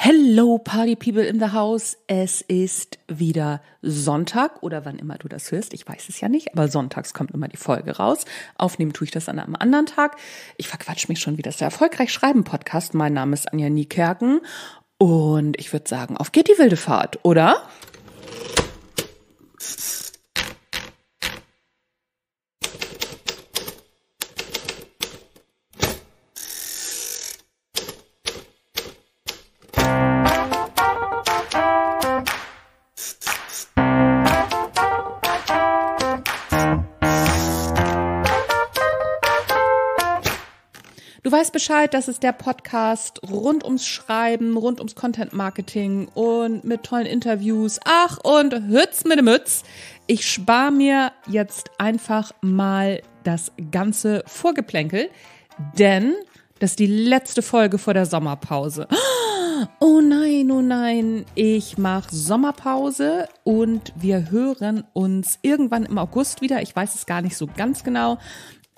Hello Party People in the House. Es ist wieder Sonntag oder wann immer du das hörst. Ich weiß es ja nicht, aber sonntags kommt immer die Folge raus. Aufnehmen tue ich das an einem anderen Tag. Ich verquatsche mich schon wieder. Das ist der Erfolgreich Schreiben Podcast. Mein Name ist Anja Niekerken und ich würde sagen, auf geht die wilde Fahrt, oder? weißt Bescheid, das ist der Podcast rund ums Schreiben, rund ums Content Marketing und mit tollen Interviews. Ach, und Hütz mit dem Mütz. Ich spare mir jetzt einfach mal das ganze Vorgeplänkel, denn das ist die letzte Folge vor der Sommerpause. Oh nein, oh nein, ich mache Sommerpause und wir hören uns irgendwann im August wieder. Ich weiß es gar nicht so ganz genau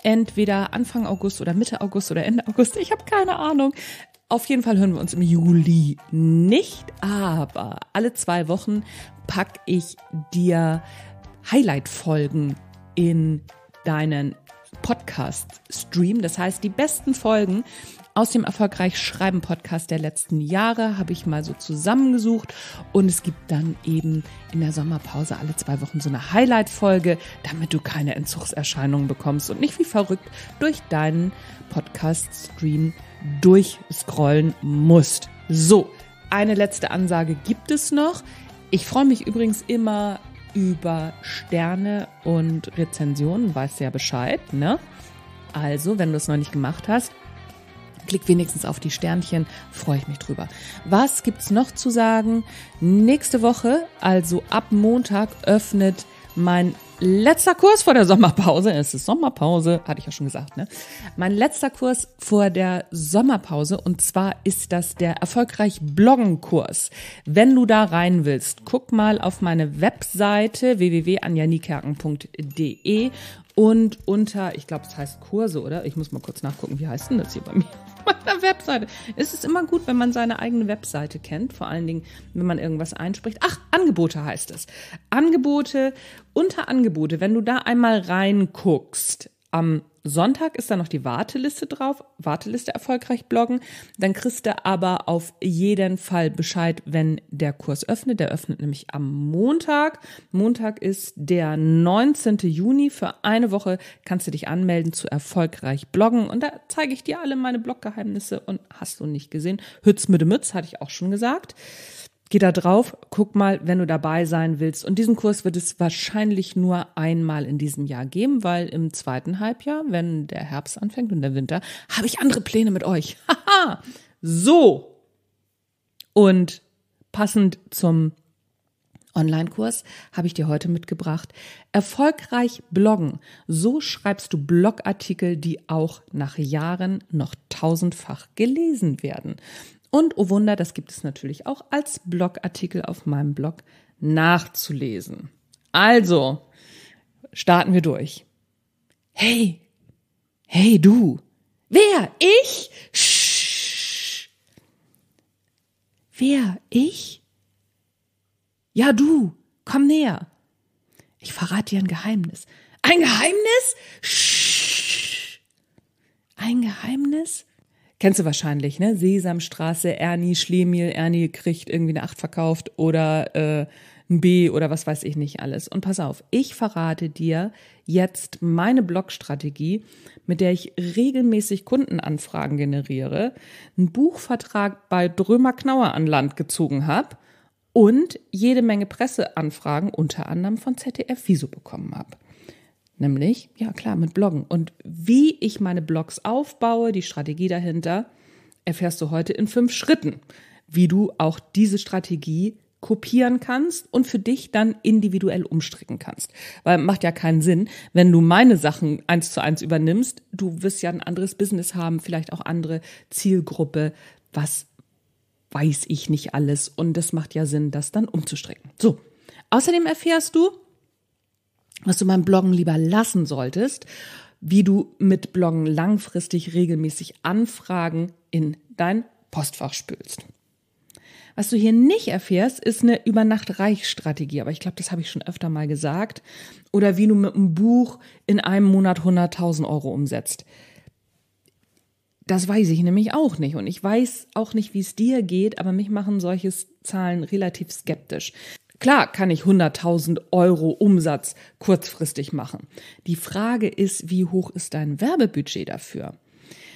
entweder Anfang August oder Mitte August oder Ende August. Ich habe keine Ahnung. Auf jeden Fall hören wir uns im Juli nicht, aber alle zwei Wochen pack ich dir Highlight-Folgen in deinen Podcast-Stream. Das heißt, die besten Folgen aus dem Erfolgreich Schreiben Podcast der letzten Jahre habe ich mal so zusammengesucht und es gibt dann eben in der Sommerpause alle zwei Wochen so eine Highlight-Folge, damit du keine Entzugserscheinungen bekommst und nicht wie verrückt durch deinen Podcast-Stream durchscrollen musst. So, eine letzte Ansage gibt es noch. Ich freue mich übrigens immer über Sterne und Rezensionen, weißt du ja Bescheid, ne? Also, wenn du es noch nicht gemacht hast, Klick wenigstens auf die Sternchen, freue ich mich drüber. Was gibt's noch zu sagen? Nächste Woche, also ab Montag, öffnet mein letzter Kurs vor der Sommerpause. Es ist Sommerpause, hatte ich ja schon gesagt, ne? Mein letzter Kurs vor der Sommerpause und zwar ist das der erfolgreich Bloggen Kurs. Wenn du da rein willst, guck mal auf meine Webseite www.anjanikerken.de und unter, ich glaube, es heißt Kurse, oder? Ich muss mal kurz nachgucken, wie heißt denn das hier bei mir? meiner Webseite. Es ist immer gut, wenn man seine eigene Webseite kennt, vor allen Dingen, wenn man irgendwas einspricht. Ach, Angebote heißt es. Angebote, unter Angebote, wenn du da einmal reinguckst, am Sonntag ist da noch die Warteliste drauf, Warteliste erfolgreich bloggen. Dann kriegst du aber auf jeden Fall Bescheid, wenn der Kurs öffnet. Der öffnet nämlich am Montag. Montag ist der 19. Juni. Für eine Woche kannst du dich anmelden zu erfolgreich bloggen. Und da zeige ich dir alle meine Bloggeheimnisse und hast du nicht gesehen. Hütz mit dem Mütz, hatte ich auch schon gesagt. Geh da drauf, guck mal, wenn du dabei sein willst. Und diesen Kurs wird es wahrscheinlich nur einmal in diesem Jahr geben, weil im zweiten Halbjahr, wenn der Herbst anfängt und der Winter, habe ich andere Pläne mit euch. Haha! so! Und passend zum Online-Kurs habe ich dir heute mitgebracht. Erfolgreich bloggen. So schreibst du Blogartikel, die auch nach Jahren noch tausendfach gelesen werden. Und oh Wunder, das gibt es natürlich auch als Blogartikel auf meinem Blog nachzulesen. Also, starten wir durch. Hey, hey du. Wer? Ich? Shh. Wer? Ich? Ja, du. Komm näher. Ich verrate dir ein Geheimnis. Ein Geheimnis? Shh. Ein Geheimnis? Kennst du wahrscheinlich, ne? Sesamstraße, Ernie Schlemiel, Ernie kriegt irgendwie eine 8 verkauft oder äh, ein B oder was weiß ich nicht alles. Und pass auf, ich verrate dir jetzt meine Blog-Strategie, mit der ich regelmäßig Kundenanfragen generiere, einen Buchvertrag bei Drömer Knauer an Land gezogen habe und jede Menge Presseanfragen, unter anderem von ZDF Wieso bekommen habe. Nämlich, ja klar, mit Bloggen. Und wie ich meine Blogs aufbaue, die Strategie dahinter, erfährst du heute in fünf Schritten, wie du auch diese Strategie kopieren kannst und für dich dann individuell umstricken kannst. Weil macht ja keinen Sinn, wenn du meine Sachen eins zu eins übernimmst, du wirst ja ein anderes Business haben, vielleicht auch andere Zielgruppe, was weiß ich nicht alles. Und das macht ja Sinn, das dann umzustricken. So. Außerdem erfährst du, was du beim Bloggen lieber lassen solltest, wie du mit Bloggen langfristig regelmäßig Anfragen in dein Postfach spülst. Was du hier nicht erfährst, ist eine übernacht reich Aber ich glaube, das habe ich schon öfter mal gesagt. Oder wie du mit einem Buch in einem Monat 100.000 Euro umsetzt. Das weiß ich nämlich auch nicht. Und ich weiß auch nicht, wie es dir geht, aber mich machen solche Zahlen relativ skeptisch. Klar kann ich 100.000 Euro Umsatz kurzfristig machen. Die Frage ist, wie hoch ist dein Werbebudget dafür?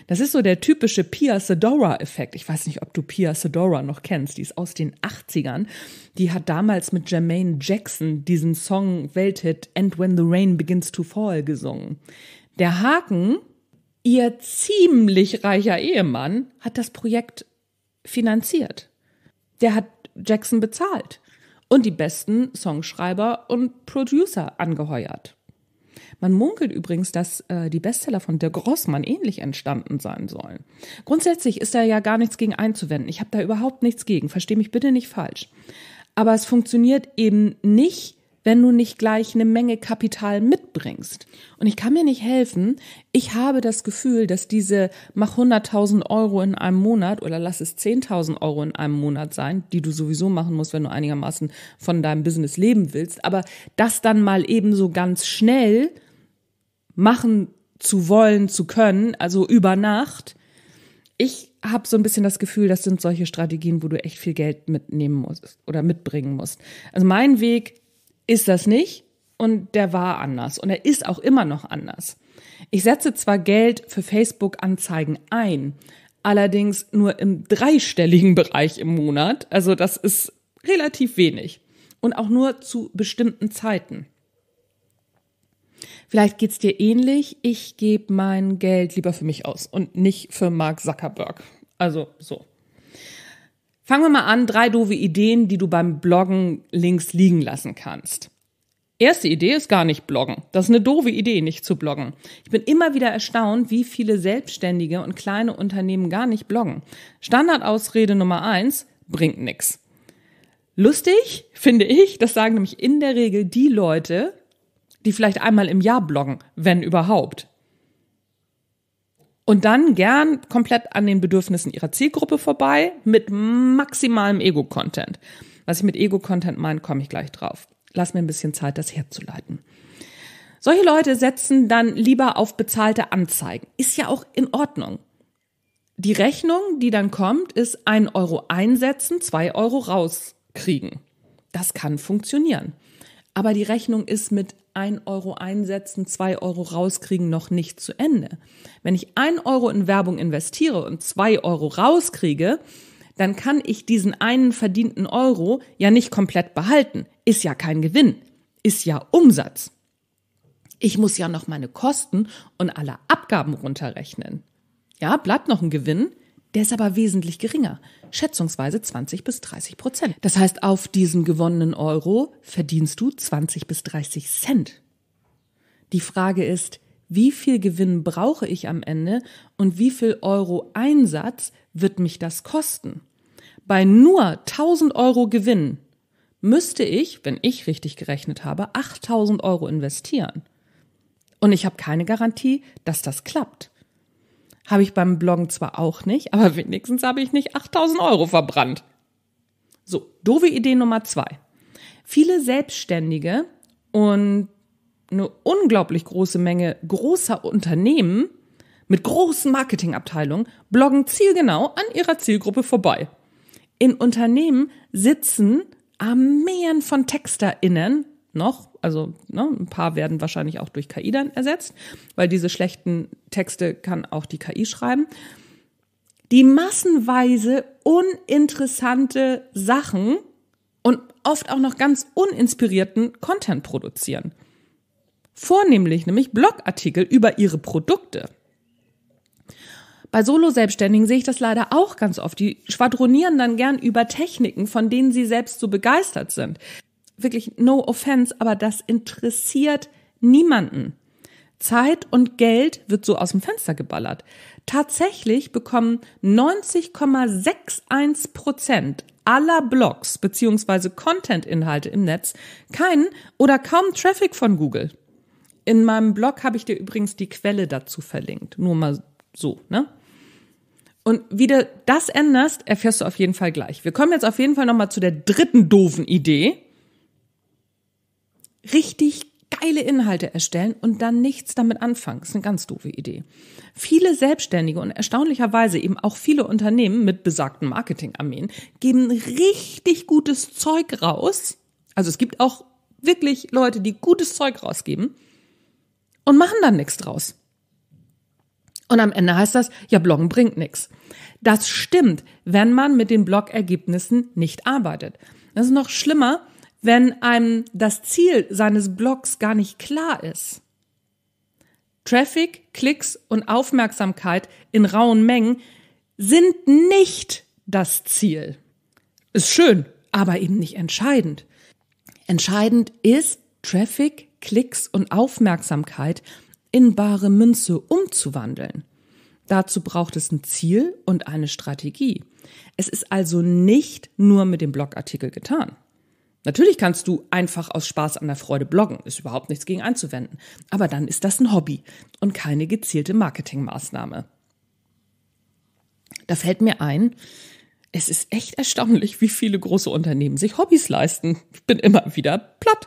Das ist so der typische Pia Sedora-Effekt. Ich weiß nicht, ob du Pia Sedora noch kennst. Die ist aus den 80ern. Die hat damals mit Jermaine Jackson diesen Song Welthit And When the Rain Begins to Fall gesungen. Der Haken, ihr ziemlich reicher Ehemann, hat das Projekt finanziert. Der hat Jackson bezahlt und die besten Songschreiber und Producer angeheuert. Man munkelt übrigens, dass äh, die Bestseller von Der Grossmann ähnlich entstanden sein sollen. Grundsätzlich ist da ja gar nichts gegen einzuwenden. Ich habe da überhaupt nichts gegen. Verstehe mich bitte nicht falsch. Aber es funktioniert eben nicht wenn du nicht gleich eine Menge Kapital mitbringst. Und ich kann mir nicht helfen. Ich habe das Gefühl, dass diese mach 100.000 Euro in einem Monat oder lass es 10.000 Euro in einem Monat sein, die du sowieso machen musst, wenn du einigermaßen von deinem Business leben willst. Aber das dann mal eben so ganz schnell machen zu wollen, zu können, also über Nacht. Ich habe so ein bisschen das Gefühl, das sind solche Strategien, wo du echt viel Geld mitnehmen musst oder mitbringen musst. Also mein Weg ist das nicht und der war anders und er ist auch immer noch anders. Ich setze zwar Geld für Facebook-Anzeigen ein, allerdings nur im dreistelligen Bereich im Monat, also das ist relativ wenig und auch nur zu bestimmten Zeiten. Vielleicht geht's dir ähnlich, ich gebe mein Geld lieber für mich aus und nicht für Mark Zuckerberg. Also so. Fangen wir mal an, drei doofe Ideen, die du beim Bloggen links liegen lassen kannst. Erste Idee ist gar nicht bloggen. Das ist eine doofe Idee, nicht zu bloggen. Ich bin immer wieder erstaunt, wie viele Selbstständige und kleine Unternehmen gar nicht bloggen. Standardausrede Nummer eins, bringt nix. Lustig finde ich, das sagen nämlich in der Regel die Leute, die vielleicht einmal im Jahr bloggen, wenn überhaupt. Und dann gern komplett an den Bedürfnissen ihrer Zielgruppe vorbei mit maximalem Ego-Content. Was ich mit Ego-Content meine, komme ich gleich drauf. Lass mir ein bisschen Zeit, das herzuleiten. Solche Leute setzen dann lieber auf bezahlte Anzeigen. Ist ja auch in Ordnung. Die Rechnung, die dann kommt, ist ein Euro einsetzen, zwei Euro rauskriegen. Das kann funktionieren. Aber die Rechnung ist mit 1 Euro einsetzen, 2 Euro rauskriegen noch nicht zu Ende. Wenn ich 1 Euro in Werbung investiere und 2 Euro rauskriege, dann kann ich diesen einen verdienten Euro ja nicht komplett behalten. Ist ja kein Gewinn, ist ja Umsatz. Ich muss ja noch meine Kosten und alle Abgaben runterrechnen. Ja, bleibt noch ein Gewinn, der ist aber wesentlich geringer, schätzungsweise 20 bis 30 Prozent. Das heißt, auf diesen gewonnenen Euro verdienst du 20 bis 30 Cent. Die Frage ist, wie viel Gewinn brauche ich am Ende und wie viel Euro Einsatz wird mich das kosten? Bei nur 1000 Euro Gewinn müsste ich, wenn ich richtig gerechnet habe, 8000 Euro investieren. Und ich habe keine Garantie, dass das klappt. Habe ich beim Bloggen zwar auch nicht, aber wenigstens habe ich nicht 8000 Euro verbrannt. So, doofe Idee Nummer zwei. Viele Selbstständige und eine unglaublich große Menge großer Unternehmen mit großen Marketingabteilungen bloggen zielgenau an ihrer Zielgruppe vorbei. In Unternehmen sitzen Armeen von TexterInnen noch also ne, ein paar werden wahrscheinlich auch durch KI dann ersetzt, weil diese schlechten Texte kann auch die KI schreiben. Die massenweise uninteressante Sachen und oft auch noch ganz uninspirierten Content produzieren. Vornehmlich nämlich Blogartikel über ihre Produkte. Bei Solo-Selbstständigen sehe ich das leider auch ganz oft. Die schwadronieren dann gern über Techniken, von denen sie selbst so begeistert sind wirklich no offense, aber das interessiert niemanden. Zeit und Geld wird so aus dem Fenster geballert. Tatsächlich bekommen 90,61 Prozent aller Blogs beziehungsweise Content-Inhalte im Netz keinen oder kaum Traffic von Google. In meinem Blog habe ich dir übrigens die Quelle dazu verlinkt. Nur mal so, ne? Und wie du das änderst, erfährst du auf jeden Fall gleich. Wir kommen jetzt auf jeden Fall nochmal zu der dritten doofen Idee richtig geile Inhalte erstellen und dann nichts damit anfangen. Das ist eine ganz doofe Idee. Viele Selbstständige und erstaunlicherweise eben auch viele Unternehmen mit besagten Marketingarmeen geben richtig gutes Zeug raus. Also es gibt auch wirklich Leute, die gutes Zeug rausgeben und machen dann nichts draus. Und am Ende heißt das, ja, Bloggen bringt nichts. Das stimmt, wenn man mit den Blogergebnissen nicht arbeitet. Das ist noch schlimmer, wenn einem das Ziel seines Blogs gar nicht klar ist. Traffic, Klicks und Aufmerksamkeit in rauen Mengen sind nicht das Ziel. Ist schön, aber eben nicht entscheidend. Entscheidend ist, Traffic, Klicks und Aufmerksamkeit in bare Münze umzuwandeln. Dazu braucht es ein Ziel und eine Strategie. Es ist also nicht nur mit dem Blogartikel getan. Natürlich kannst du einfach aus Spaß an der Freude bloggen, ist überhaupt nichts gegen anzuwenden. Aber dann ist das ein Hobby und keine gezielte Marketingmaßnahme. Da fällt mir ein, es ist echt erstaunlich, wie viele große Unternehmen sich Hobbys leisten. Ich bin immer wieder platt.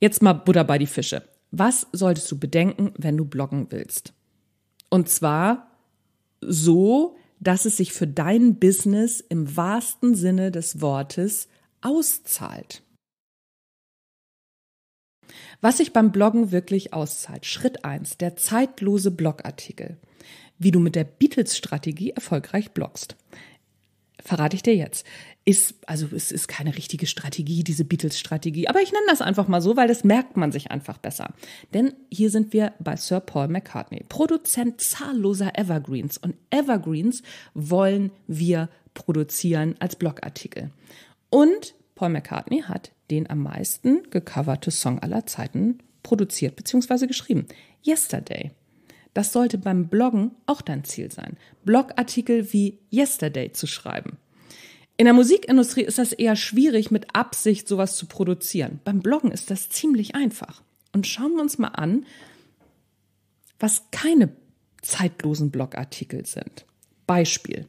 Jetzt mal Buddha bei die Fische. Was solltest du bedenken, wenn du bloggen willst? Und zwar so, dass es sich für dein Business im wahrsten Sinne des Wortes auszahlt. Was sich beim Bloggen wirklich auszahlt. Schritt 1. der zeitlose Blogartikel. Wie du mit der Beatles-Strategie erfolgreich bloggst. Verrate ich dir jetzt. Ist, also es ist keine richtige Strategie, diese Beatles-Strategie. Aber ich nenne das einfach mal so, weil das merkt man sich einfach besser. Denn hier sind wir bei Sir Paul McCartney, Produzent zahlloser Evergreens. Und Evergreens wollen wir produzieren als Blogartikel. Und Paul McCartney hat den am meisten gecoverte Song aller Zeiten produziert bzw. geschrieben. Yesterday. Das sollte beim Bloggen auch dein Ziel sein, Blogartikel wie Yesterday zu schreiben. In der Musikindustrie ist das eher schwierig, mit Absicht sowas zu produzieren. Beim Bloggen ist das ziemlich einfach. Und schauen wir uns mal an, was keine zeitlosen Blogartikel sind. Beispiel,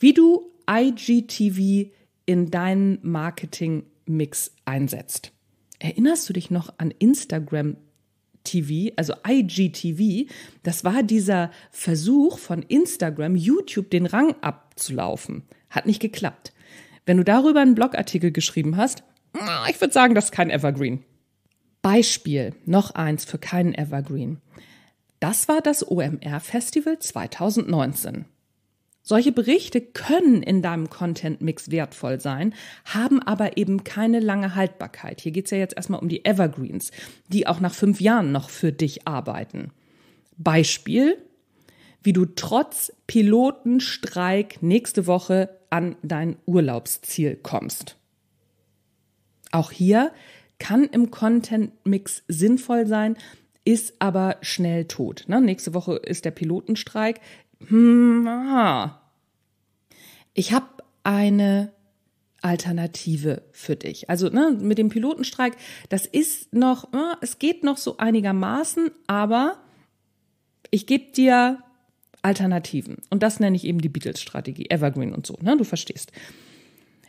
wie du IGTV in deinen Marketing-Mix einsetzt. Erinnerst du dich noch an Instagram TV, also IGTV? Das war dieser Versuch von Instagram, YouTube den Rang abzulaufen. Hat nicht geklappt. Wenn du darüber einen Blogartikel geschrieben hast, ah, ich würde sagen, das ist kein Evergreen. Beispiel, noch eins für keinen Evergreen. Das war das OMR Festival 2019. Solche Berichte können in deinem Content-Mix wertvoll sein, haben aber eben keine lange Haltbarkeit. Hier geht es ja jetzt erstmal um die Evergreens, die auch nach fünf Jahren noch für dich arbeiten. Beispiel, wie du trotz Pilotenstreik nächste Woche an dein Urlaubsziel kommst. Auch hier kann im Content-Mix sinnvoll sein, ist aber schnell tot. Ne? Nächste Woche ist der Pilotenstreik hm, aha. ich habe eine Alternative für dich. Also ne, mit dem Pilotenstreik, das ist noch, ne, es geht noch so einigermaßen, aber ich gebe dir Alternativen. Und das nenne ich eben die Beatles-Strategie, Evergreen und so, ne? du verstehst.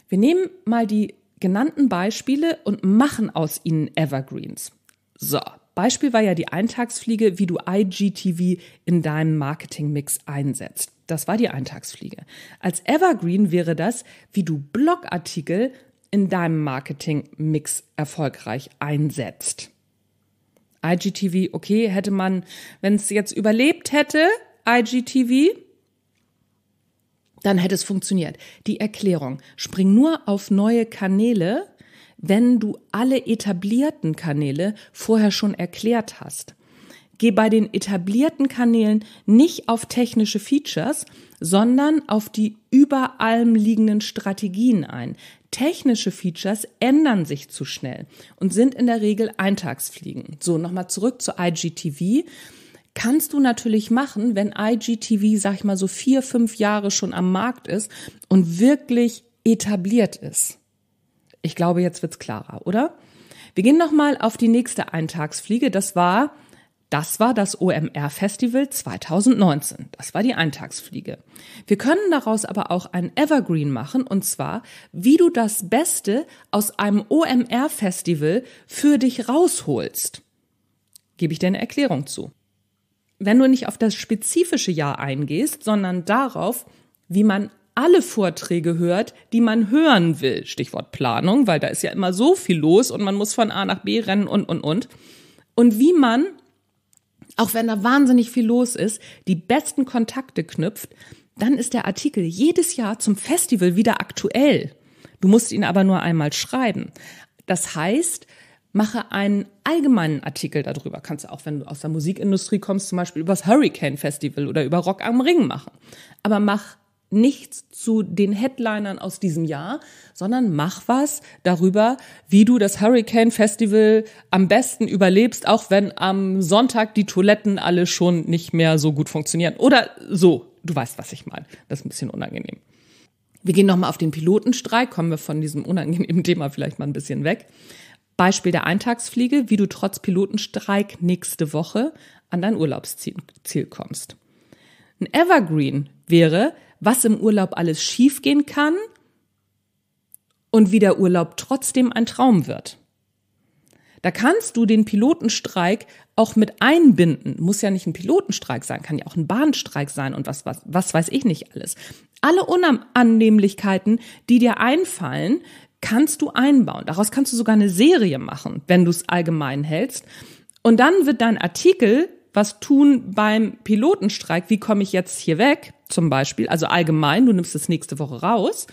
Wir nehmen mal die genannten Beispiele und machen aus ihnen Evergreens. So, Beispiel war ja die Eintagsfliege, wie du IGTV in deinem Marketingmix einsetzt. Das war die Eintagsfliege. Als Evergreen wäre das, wie du Blogartikel in deinem Marketingmix erfolgreich einsetzt. IGTV, okay, hätte man, wenn es jetzt überlebt hätte, IGTV, dann hätte es funktioniert. Die Erklärung, spring nur auf neue Kanäle wenn du alle etablierten Kanäle vorher schon erklärt hast. Geh bei den etablierten Kanälen nicht auf technische Features, sondern auf die über allem liegenden Strategien ein. Technische Features ändern sich zu schnell und sind in der Regel Eintagsfliegen. So, nochmal zurück zu IGTV kannst du natürlich machen, wenn IGTV, sag ich mal, so vier, fünf Jahre schon am Markt ist und wirklich etabliert ist. Ich glaube, jetzt wird's klarer, oder? Wir gehen nochmal auf die nächste Eintagsfliege. Das war, das war das OMR Festival 2019. Das war die Eintagsfliege. Wir können daraus aber auch ein Evergreen machen, und zwar, wie du das Beste aus einem OMR Festival für dich rausholst. Gebe ich dir eine Erklärung zu. Wenn du nicht auf das spezifische Jahr eingehst, sondern darauf, wie man alle Vorträge hört, die man hören will. Stichwort Planung, weil da ist ja immer so viel los und man muss von A nach B rennen und, und, und. Und wie man, auch wenn da wahnsinnig viel los ist, die besten Kontakte knüpft, dann ist der Artikel jedes Jahr zum Festival wieder aktuell. Du musst ihn aber nur einmal schreiben. Das heißt, mache einen allgemeinen Artikel darüber. Kannst du auch, wenn du aus der Musikindustrie kommst, zum Beispiel über das Hurricane Festival oder über Rock am Ring machen. Aber mach nichts zu den Headlinern aus diesem Jahr, sondern mach was darüber, wie du das Hurricane Festival am besten überlebst, auch wenn am Sonntag die Toiletten alle schon nicht mehr so gut funktionieren. Oder so, du weißt, was ich meine. Das ist ein bisschen unangenehm. Wir gehen nochmal auf den Pilotenstreik, kommen wir von diesem unangenehmen Thema vielleicht mal ein bisschen weg. Beispiel der Eintagsfliege, wie du trotz Pilotenstreik nächste Woche an dein Urlaubsziel kommst. Ein Evergreen wäre, was im Urlaub alles schiefgehen kann und wie der Urlaub trotzdem ein Traum wird. Da kannst du den Pilotenstreik auch mit einbinden. Muss ja nicht ein Pilotenstreik sein, kann ja auch ein Bahnstreik sein und was, was, was weiß ich nicht alles. Alle Unannehmlichkeiten, die dir einfallen, kannst du einbauen. Daraus kannst du sogar eine Serie machen, wenn du es allgemein hältst. Und dann wird dein Artikel, was tun beim Pilotenstreik, wie komme ich jetzt hier weg, zum Beispiel, also allgemein, du nimmst es nächste Woche raus,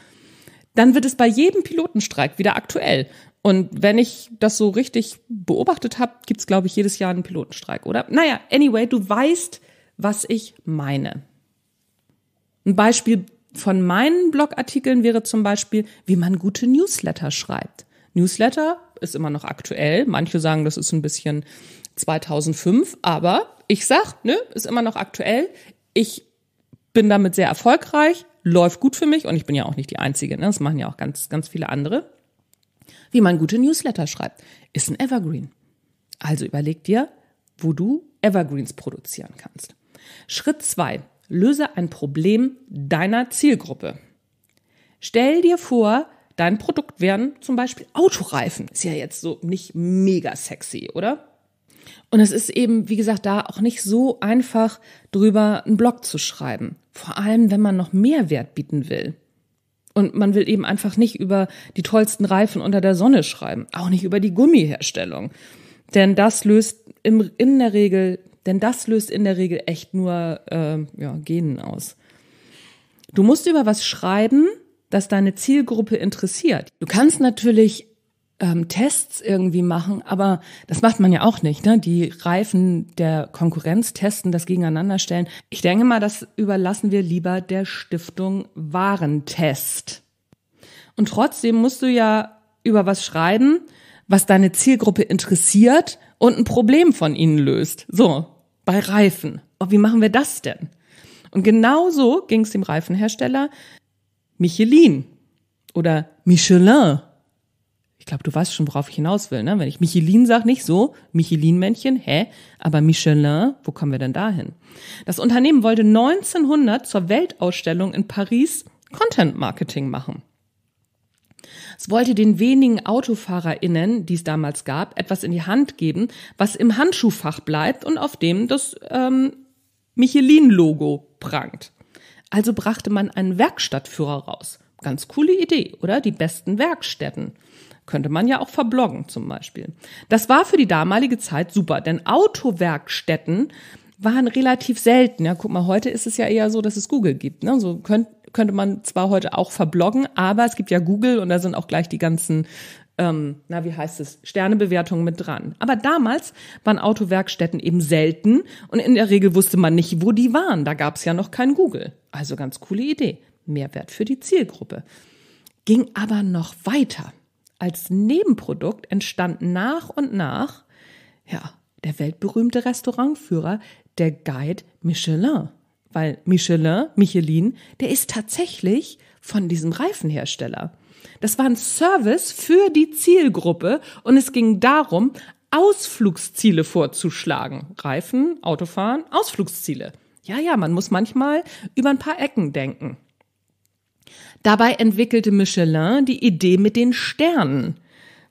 dann wird es bei jedem Pilotenstreik wieder aktuell. Und wenn ich das so richtig beobachtet habe, gibt es, glaube ich, jedes Jahr einen Pilotenstreik, oder? Naja, anyway, du weißt, was ich meine. Ein Beispiel von meinen Blogartikeln wäre zum Beispiel, wie man gute Newsletter schreibt. Newsletter ist immer noch aktuell. Manche sagen, das ist ein bisschen 2005, aber ich sag, ne, ist immer noch aktuell. Ich bin damit sehr erfolgreich, läuft gut für mich und ich bin ja auch nicht die Einzige, ne? das machen ja auch ganz, ganz viele andere. Wie man gute Newsletter schreibt, ist ein Evergreen. Also überleg dir, wo du Evergreens produzieren kannst. Schritt zwei: Löse ein Problem deiner Zielgruppe. Stell dir vor, dein Produkt wären zum Beispiel Autoreifen. Ist ja jetzt so nicht mega sexy, oder? Und es ist eben, wie gesagt, da auch nicht so einfach, drüber einen Blog zu schreiben. Vor allem, wenn man noch mehr Wert bieten will. Und man will eben einfach nicht über die tollsten Reifen unter der Sonne schreiben. Auch nicht über die Gummiherstellung. Denn das löst im, in der Regel, denn das löst in der Regel echt nur äh, ja, Genen aus. Du musst über was schreiben, das deine Zielgruppe interessiert. Du kannst natürlich ähm, Tests irgendwie machen, aber das macht man ja auch nicht. Ne? Die Reifen der Konkurrenz testen, das gegeneinander stellen. Ich denke mal, das überlassen wir lieber der Stiftung Warentest. Und trotzdem musst du ja über was schreiben, was deine Zielgruppe interessiert und ein Problem von ihnen löst. So, bei Reifen. Oh, wie machen wir das denn? Und genauso ging es dem Reifenhersteller Michelin oder Michelin ich glaube, du weißt schon, worauf ich hinaus will, ne? Wenn ich Michelin sage, nicht so, Michelin-Männchen, hä? Aber Michelin, wo kommen wir denn dahin? Das Unternehmen wollte 1900 zur Weltausstellung in Paris Content-Marketing machen. Es wollte den wenigen AutofahrerInnen, die es damals gab, etwas in die Hand geben, was im Handschuhfach bleibt und auf dem das ähm, Michelin-Logo prangt. Also brachte man einen Werkstattführer raus. Ganz coole Idee, oder? Die besten Werkstätten. Könnte man ja auch verbloggen zum Beispiel. Das war für die damalige Zeit super, denn Autowerkstätten waren relativ selten. Ja, guck mal, heute ist es ja eher so, dass es Google gibt. Ne? So könnt, könnte man zwar heute auch verbloggen, aber es gibt ja Google und da sind auch gleich die ganzen, ähm, na wie heißt es, Sternebewertungen mit dran. Aber damals waren Autowerkstätten eben selten und in der Regel wusste man nicht, wo die waren. Da gab es ja noch kein Google. Also ganz coole Idee. Mehrwert für die Zielgruppe. Ging aber noch weiter. Als Nebenprodukt entstand nach und nach ja, der weltberühmte Restaurantführer, der Guide Michelin. Weil Michelin, Michelin, der ist tatsächlich von diesem Reifenhersteller. Das war ein Service für die Zielgruppe und es ging darum, Ausflugsziele vorzuschlagen. Reifen, Autofahren, Ausflugsziele. Ja, ja, man muss manchmal über ein paar Ecken denken. Dabei entwickelte Michelin die Idee mit den Sternen.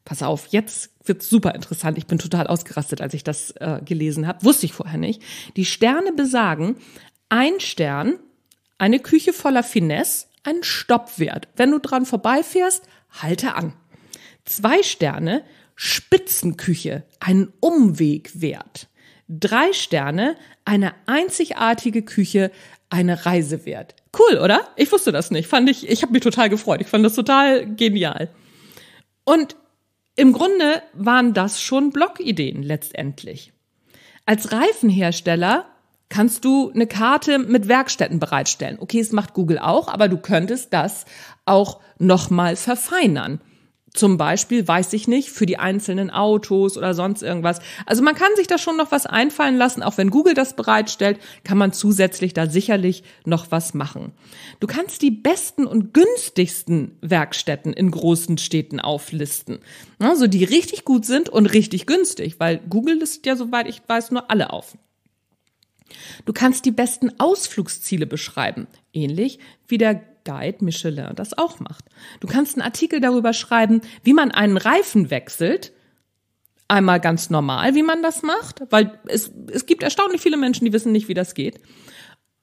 Pass auf, jetzt wird's super interessant. Ich bin total ausgerastet, als ich das äh, gelesen habe. Wusste ich vorher nicht. Die Sterne besagen, ein Stern, eine Küche voller Finesse, ein Stoppwert. Wenn du dran vorbeifährst, halte an. Zwei Sterne, Spitzenküche, einen Umwegwert. Drei Sterne, eine einzigartige Küche, eine Reise wert. Cool, oder? Ich wusste das nicht. Fand ich, ich habe mich total gefreut. Ich fand das total genial. Und im Grunde waren das schon Blogideen letztendlich. Als Reifenhersteller kannst du eine Karte mit Werkstätten bereitstellen. Okay, es macht Google auch, aber du könntest das auch nochmal verfeinern. Zum Beispiel, weiß ich nicht, für die einzelnen Autos oder sonst irgendwas. Also man kann sich da schon noch was einfallen lassen. Auch wenn Google das bereitstellt, kann man zusätzlich da sicherlich noch was machen. Du kannst die besten und günstigsten Werkstätten in großen Städten auflisten. Also die richtig gut sind und richtig günstig, weil Google listet ja, soweit ich weiß, nur alle auf. Du kannst die besten Ausflugsziele beschreiben, ähnlich wie der Guide Michelin das auch macht. Du kannst einen Artikel darüber schreiben, wie man einen Reifen wechselt. Einmal ganz normal, wie man das macht, weil es, es gibt erstaunlich viele Menschen, die wissen nicht, wie das geht.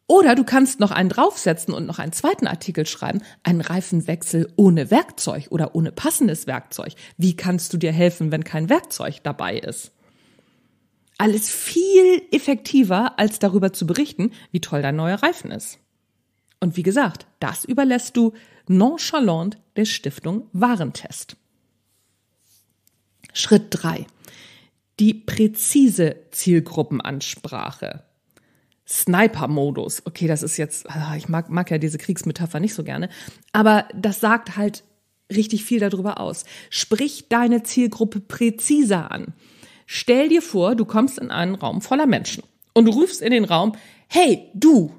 Oder du kannst noch einen draufsetzen und noch einen zweiten Artikel schreiben, einen Reifenwechsel ohne Werkzeug oder ohne passendes Werkzeug. Wie kannst du dir helfen, wenn kein Werkzeug dabei ist? Alles viel effektiver, als darüber zu berichten, wie toll dein neuer Reifen ist. Und wie gesagt, das überlässt du nonchalant der Stiftung Warentest. Schritt drei: Die präzise Zielgruppenansprache. Sniper-Modus. Okay, das ist jetzt, ah, ich mag, mag ja diese Kriegsmetapher nicht so gerne, aber das sagt halt richtig viel darüber aus. Sprich deine Zielgruppe präziser an. Stell dir vor, du kommst in einen Raum voller Menschen und du rufst in den Raum, hey, du,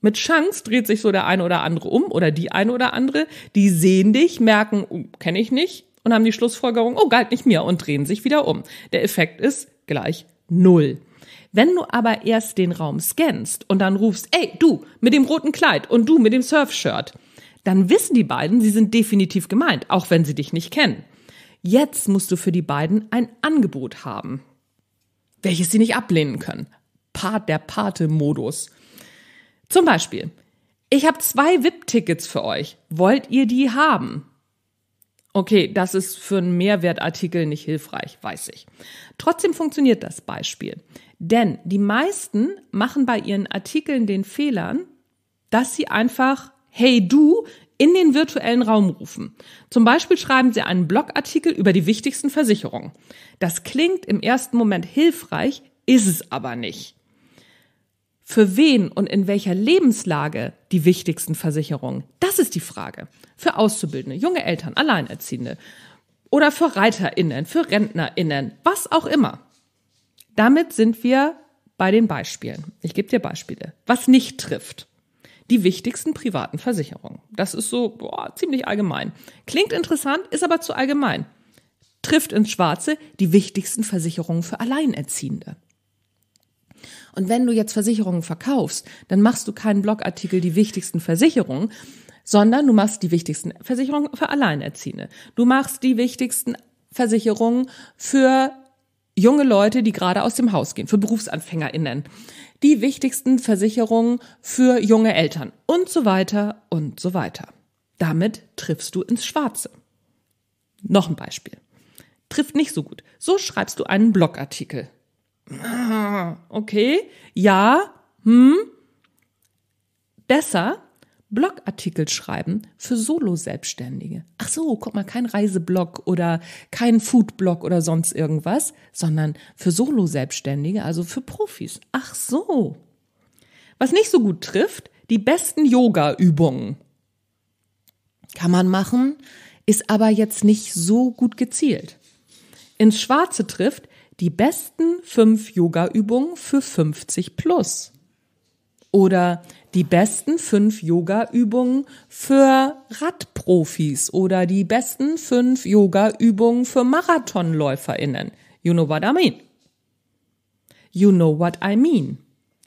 mit Chance dreht sich so der eine oder andere um oder die eine oder andere. Die sehen dich, merken, oh, kenne ich nicht und haben die Schlussfolgerung, oh, galt nicht mir und drehen sich wieder um. Der Effekt ist gleich null. Wenn du aber erst den Raum scannst und dann rufst, ey, du mit dem roten Kleid und du mit dem Surfshirt, dann wissen die beiden, sie sind definitiv gemeint, auch wenn sie dich nicht kennen. Jetzt musst du für die beiden ein Angebot haben, welches sie nicht ablehnen können. Part der Pate-Modus. Zum Beispiel, ich habe zwei VIP-Tickets für euch. Wollt ihr die haben? Okay, das ist für einen Mehrwertartikel nicht hilfreich, weiß ich. Trotzdem funktioniert das Beispiel. Denn die meisten machen bei ihren Artikeln den Fehler, dass sie einfach Hey du in den virtuellen Raum rufen. Zum Beispiel schreiben sie einen Blogartikel über die wichtigsten Versicherungen. Das klingt im ersten Moment hilfreich, ist es aber nicht für wen und in welcher Lebenslage die wichtigsten Versicherungen? Das ist die Frage. Für Auszubildende, junge Eltern, Alleinerziehende oder für ReiterInnen, für RentnerInnen, was auch immer. Damit sind wir bei den Beispielen. Ich gebe dir Beispiele. Was nicht trifft. Die wichtigsten privaten Versicherungen. Das ist so boah, ziemlich allgemein. Klingt interessant, ist aber zu allgemein. Trifft ins Schwarze die wichtigsten Versicherungen für Alleinerziehende. Und wenn du jetzt Versicherungen verkaufst, dann machst du keinen Blogartikel die wichtigsten Versicherungen, sondern du machst die wichtigsten Versicherungen für Alleinerziehende. Du machst die wichtigsten Versicherungen für junge Leute, die gerade aus dem Haus gehen, für BerufsanfängerInnen, die wichtigsten Versicherungen für junge Eltern und so weiter und so weiter. Damit triffst du ins Schwarze. Noch ein Beispiel. Trifft nicht so gut. So schreibst du einen Blogartikel. Ah, okay, ja, hm, besser Blogartikel schreiben für Solo-Selbstständige. Ach so, guck mal, kein Reiseblog oder kein Foodblog oder sonst irgendwas, sondern für Solo-Selbstständige, also für Profis. Ach so. Was nicht so gut trifft, die besten Yoga-Übungen. Kann man machen, ist aber jetzt nicht so gut gezielt. Ins Schwarze trifft, die besten fünf Yoga-Übungen für 50 plus. Oder die besten fünf Yoga-Übungen für Radprofis oder die besten fünf Yoga-Übungen für MarathonläuferInnen. You know what I mean. You know what I mean.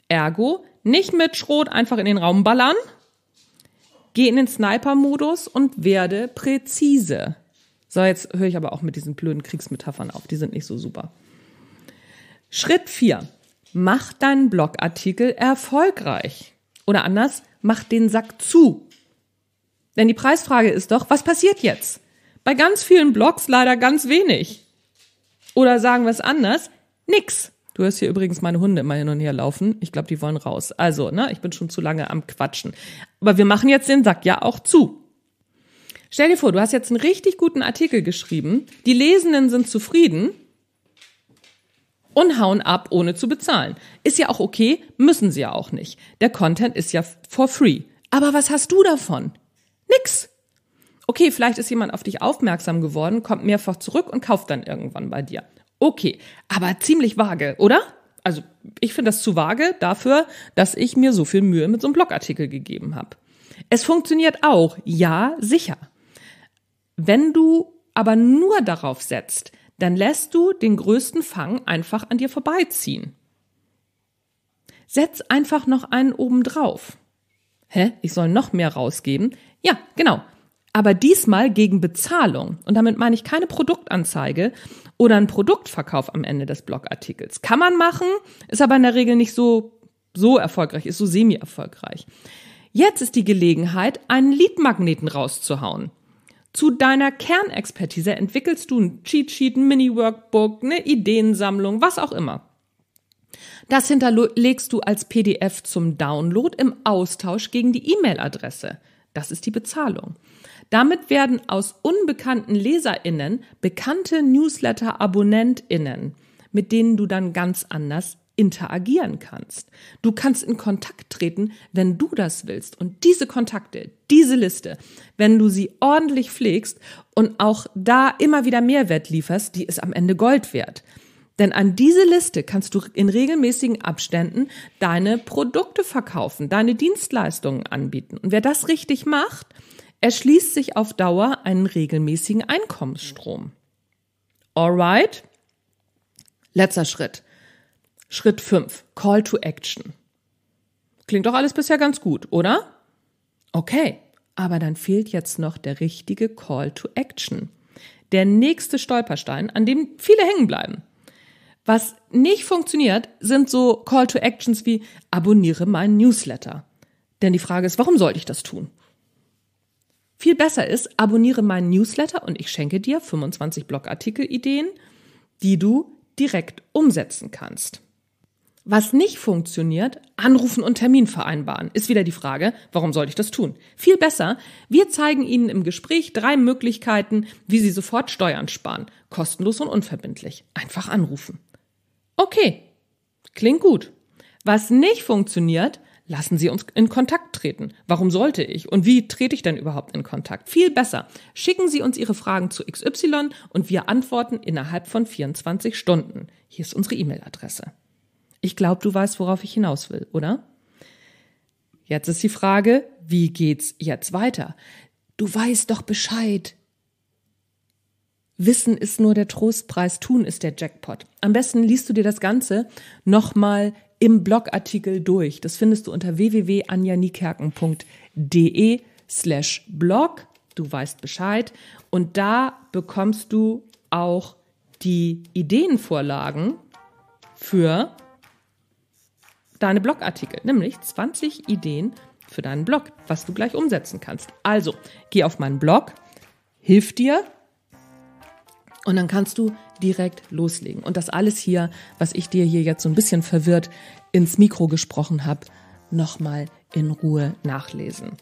Ergo, nicht mit Schrot einfach in den Raum ballern. Geh in den Sniper-Modus und werde präzise. So, jetzt höre ich aber auch mit diesen blöden Kriegsmetaphern auf. Die sind nicht so super. Schritt 4. Mach deinen Blogartikel erfolgreich. Oder anders, mach den Sack zu. Denn die Preisfrage ist doch, was passiert jetzt? Bei ganz vielen Blogs leider ganz wenig. Oder sagen wir es anders, nix. Du hörst hier übrigens meine Hunde immer hin und her laufen. Ich glaube, die wollen raus. Also, ne, ich bin schon zu lange am Quatschen. Aber wir machen jetzt den Sack ja auch zu. Stell dir vor, du hast jetzt einen richtig guten Artikel geschrieben. Die Lesenden sind zufrieden und hauen ab, ohne zu bezahlen. Ist ja auch okay, müssen sie ja auch nicht. Der Content ist ja for free. Aber was hast du davon? Nix. Okay, vielleicht ist jemand auf dich aufmerksam geworden, kommt mehrfach zurück und kauft dann irgendwann bei dir. Okay, aber ziemlich vage, oder? Also ich finde das zu vage dafür, dass ich mir so viel Mühe mit so einem Blogartikel gegeben habe. Es funktioniert auch, ja, sicher. Wenn du aber nur darauf setzt, dann lässt du den größten Fang einfach an dir vorbeiziehen. Setz einfach noch einen oben drauf. Hä? Ich soll noch mehr rausgeben? Ja, genau. Aber diesmal gegen Bezahlung. Und damit meine ich keine Produktanzeige oder einen Produktverkauf am Ende des Blogartikels. Kann man machen, ist aber in der Regel nicht so, so erfolgreich, ist so semi-erfolgreich. Jetzt ist die Gelegenheit, einen Leadmagneten rauszuhauen. Zu deiner Kernexpertise entwickelst du ein Cheat-Sheet, ein Mini-Workbook, eine Ideensammlung, was auch immer. Das hinterlegst du als PDF zum Download im Austausch gegen die E-Mail-Adresse. Das ist die Bezahlung. Damit werden aus unbekannten Leserinnen bekannte Newsletter-Abonnentinnen, mit denen du dann ganz anders interagieren kannst. Du kannst in Kontakt treten, wenn du das willst. Und diese Kontakte, diese Liste, wenn du sie ordentlich pflegst und auch da immer wieder Mehrwert lieferst, die ist am Ende Gold wert. Denn an diese Liste kannst du in regelmäßigen Abständen deine Produkte verkaufen, deine Dienstleistungen anbieten. Und wer das richtig macht, erschließt sich auf Dauer einen regelmäßigen Einkommensstrom. Alright? Letzter Schritt. Schritt 5. Call to Action. Klingt doch alles bisher ganz gut, oder? Okay, aber dann fehlt jetzt noch der richtige Call to Action. Der nächste Stolperstein, an dem viele hängen bleiben. Was nicht funktioniert, sind so Call to Actions wie abonniere meinen Newsletter. Denn die Frage ist, warum sollte ich das tun? Viel besser ist, abonniere meinen Newsletter und ich schenke dir 25 Blogartikel-Ideen, die du direkt umsetzen kannst. Was nicht funktioniert, anrufen und Termin vereinbaren, ist wieder die Frage, warum sollte ich das tun? Viel besser, wir zeigen Ihnen im Gespräch drei Möglichkeiten, wie Sie sofort Steuern sparen. Kostenlos und unverbindlich. Einfach anrufen. Okay, klingt gut. Was nicht funktioniert, lassen Sie uns in Kontakt treten. Warum sollte ich? Und wie trete ich denn überhaupt in Kontakt? Viel besser. Schicken Sie uns Ihre Fragen zu XY und wir antworten innerhalb von 24 Stunden. Hier ist unsere E-Mail-Adresse. Ich glaube, du weißt, worauf ich hinaus will, oder? Jetzt ist die Frage, wie geht's jetzt weiter? Du weißt doch Bescheid. Wissen ist nur der Trostpreis, tun ist der Jackpot. Am besten liest du dir das Ganze nochmal im Blogartikel durch. Das findest du unter www.anjanikerken.de slash blog. Du weißt Bescheid. Und da bekommst du auch die Ideenvorlagen für deine Blogartikel, nämlich 20 Ideen für deinen Blog, was du gleich umsetzen kannst. Also, geh auf meinen Blog, hilf dir und dann kannst du direkt loslegen. Und das alles hier, was ich dir hier jetzt so ein bisschen verwirrt ins Mikro gesprochen habe, nochmal in Ruhe nachlesen.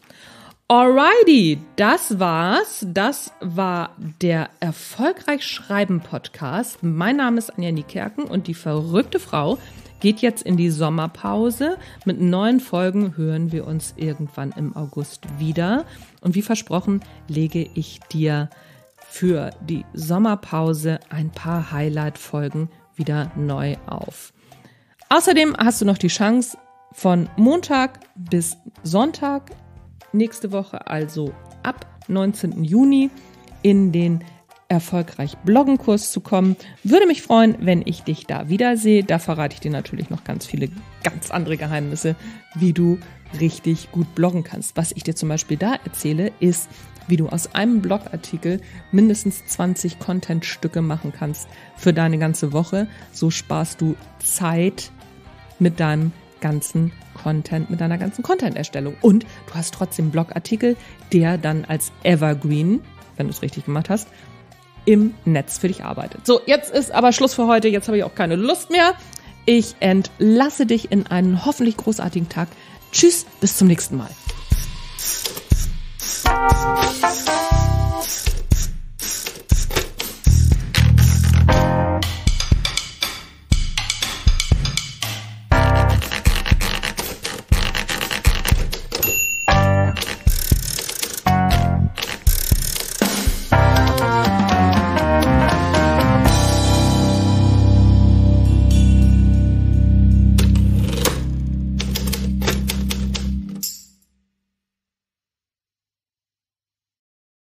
Alrighty, das war's. Das war der Erfolgreich Schreiben Podcast. Mein Name ist Anja Niekerken und die verrückte Frau geht jetzt in die Sommerpause. Mit neuen Folgen hören wir uns irgendwann im August wieder. Und wie versprochen, lege ich dir für die Sommerpause ein paar Highlight-Folgen wieder neu auf. Außerdem hast du noch die Chance, von Montag bis Sonntag nächste Woche, also ab 19. Juni, in den erfolgreich Bloggen Kurs zu kommen. Würde mich freuen, wenn ich dich da wiedersehe. Da verrate ich dir natürlich noch ganz viele ganz andere Geheimnisse, wie du richtig gut bloggen kannst. Was ich dir zum Beispiel da erzähle, ist, wie du aus einem Blogartikel mindestens 20 Contentstücke machen kannst für deine ganze Woche. So sparst du Zeit mit deinem ganzen Content, mit deiner ganzen Content-Erstellung. Und du hast trotzdem Blogartikel, der dann als Evergreen, wenn du es richtig gemacht hast, im Netz für dich arbeitet. So, jetzt ist aber Schluss für heute. Jetzt habe ich auch keine Lust mehr. Ich entlasse dich in einen hoffentlich großartigen Tag. Tschüss, bis zum nächsten Mal.